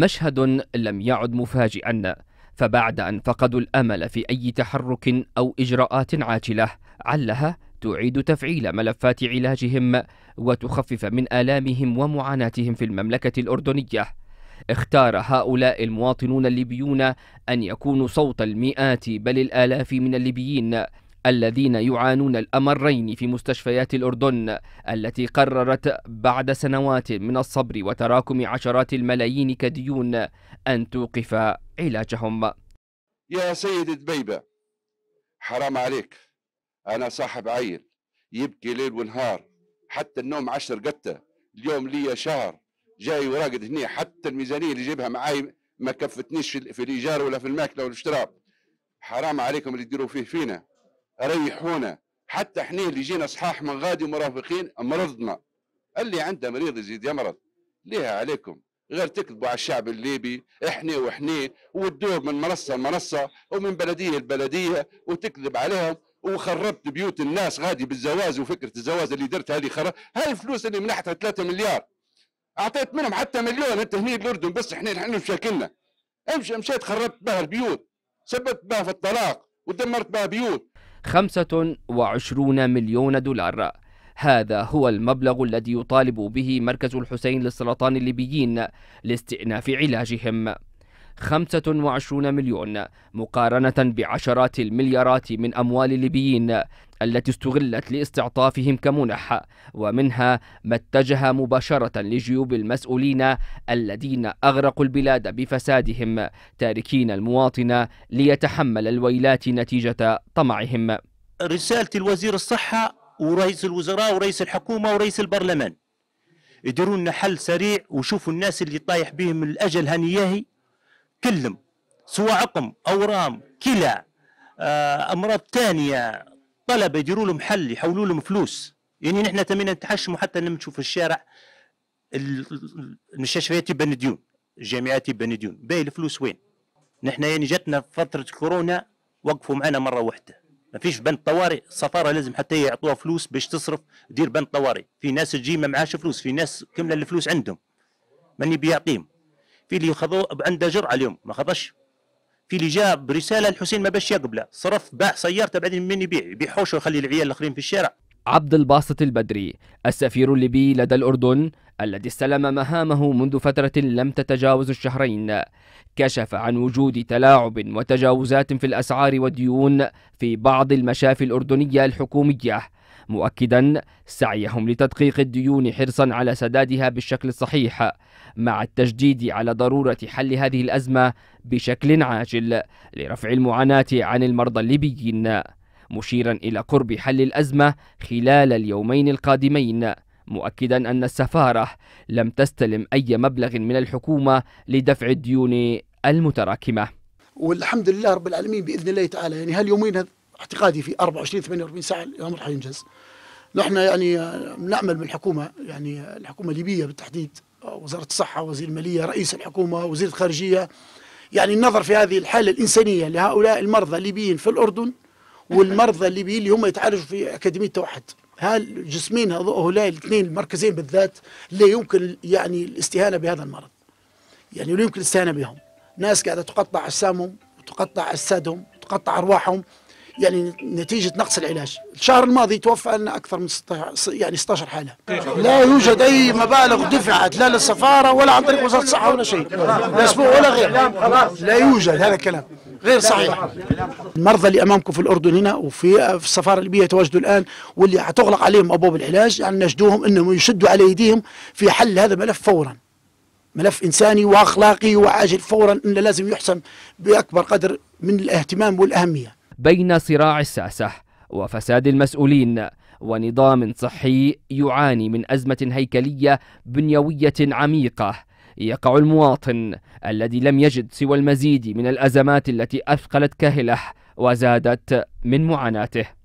مشهد لم يعد مفاجئا فبعد أن فقدوا الأمل في أي تحرك أو إجراءات عاجلة علها تعيد تفعيل ملفات علاجهم وتخفف من آلامهم ومعاناتهم في المملكة الأردنية اختار هؤلاء المواطنون الليبيون أن يكونوا صوت المئات بل الآلاف من الليبيين الذين يعانون الأمرين في مستشفيات الأردن التي قررت بعد سنوات من الصبر وتراكم عشرات الملايين كديون أن توقف علاجهم يا سيد دبيبة حرام عليك أنا صاحب عيل يبكي ليل ونهار حتى النوم عشر قتة اليوم لي شهر جاي وراقد هنا حتى الميزانية اللي جيبها معاي ما كفتنيش في الإيجار ولا في الماكلة والاشتراب حرام عليكم اللي تديروا فيه فينا ريحونا حتى احنا اللي جينا صحاح من غادي مرافقين مرضنا اللي عنده مريض يزيد يمرض ليها عليكم غير تكذبوا على الشعب الليبي احنا واحنا وتدور من منصه لمنصه ومن بلديه لبلديه وتكذب عليهم وخربت بيوت الناس غادي بالزواج وفكره الزواج اللي درتها هذه خرب هاي الفلوس اللي منحتها 3 مليار اعطيت منهم حتى مليون انت هني الاردن بس احنا احنا مشاكلنا امشي مشيت خربت بها البيوت سببت بها في الطلاق ودمرت بها بيوت 25 مليون دولار هذا هو المبلغ الذي يطالب به مركز الحسين للسرطان الليبيين لاستئناف علاجهم 25 مليون مقارنة بعشرات المليارات من أموال الليبيين التي استغلت لاستعطافهم كمنح ومنها ما اتجه مباشرة لجيوب المسؤولين الذين أغرقوا البلاد بفسادهم تاركين المواطن ليتحمل الويلات نتيجة طمعهم رسالة الوزير الصحة ورئيس الوزراء ورئيس الحكومة ورئيس البرلمان يديروا لنا حل سريع وشوفوا الناس اللي طايح بهم الأجل هنياهي كلم سواء عقم اورام كلى آه، امراض ثانيه طلبه يديروا لهم حل يحولوا لهم فلوس يعني نحن تمينا نتحشموا حتى لما نشوف الشارع المستشفيات تبان ديون الجامعات تبان ديون باقي الفلوس وين نحن يعني جاتنا فتره كورونا وقفوا معنا مره واحده ما فيش بند طوارئ السفاره لازم حتى يعطوها فلوس باش تصرف دير بند طوارئ في ناس تجي ما معاش فلوس في ناس كمله الفلوس عندهم من يبي يعطيهم في اللي خذوه عنده جرعه اليوم ما خذش في اللي جاء برساله الحسين ما باش يقبله صرف باع سيارته بعدين من يبيع يبيع حوشه ويخلي العيال الاخرين في الشارع عبد الباسط البدري السفير الليبي لدى الأردن الذي استلم مهامه منذ فترة لم تتجاوز الشهرين كشف عن وجود تلاعب وتجاوزات في الأسعار والديون في بعض المشافي الأردنية الحكومية مؤكدا سعيهم لتدقيق الديون حرصا على سدادها بالشكل الصحيح مع التجديد على ضروره حل هذه الازمه بشكل عاجل لرفع المعاناه عن المرضى الليبيين مشيرا إلى قرب حل الأزمة خلال اليومين القادمين مؤكدا أن السفارة لم تستلم أي مبلغ من الحكومة لدفع الديون المتراكمة والحمد لله رب العالمين باذن الله تعالى يعني هاليومين اعتقادي في 24 48 ساعه الامر حينجز. نحن يعني نعمل بالحكومة يعني الحكومه الليبيه بالتحديد وزاره الصحه، وزير الماليه، رئيس الحكومه، وزير الخارجيه يعني النظر في هذه الحاله الانسانيه لهؤلاء المرضى الليبيين في الاردن والمرضى الليبيين اللي هم يتعالجوا في اكاديميه توحد هالجسمين هؤلاء الاثنين المركزين بالذات لا يمكن يعني الاستهانه بهذا المرض يعني لا يمكن الاستهانه بهم ناس قاعده تقطع اجسامهم وتقطع اجسادهم وتقطع ارواحهم يعني نتيجه نقص العلاج الشهر الماضي توفى لنا اكثر من 16 يعني 16 حاله لا يوجد اي مبالغ دفعت لا للسفاره ولا عن طريق وزاره الصحه ولا شيء لا اسبوع ولا غير لا يوجد هذا الكلام غير صحيح المرضى اللي امامكم في الاردن هنا وفي السفاره الليبيه يتواجدوا الان واللي حتغلق عليهم ابواب العلاج يعني نجدوهم انهم يشدوا على ايديهم في حل هذا الملف فورا ملف انساني واخلاقي وعاجل فورا انه لازم يحسم باكبر قدر من الاهتمام والاهميه بين صراع الساسة وفساد المسؤولين ونظام صحي يعاني من أزمة هيكلية بنيوية عميقة يقع المواطن الذي لم يجد سوى المزيد من الأزمات التي أثقلت كاهله وزادت من معاناته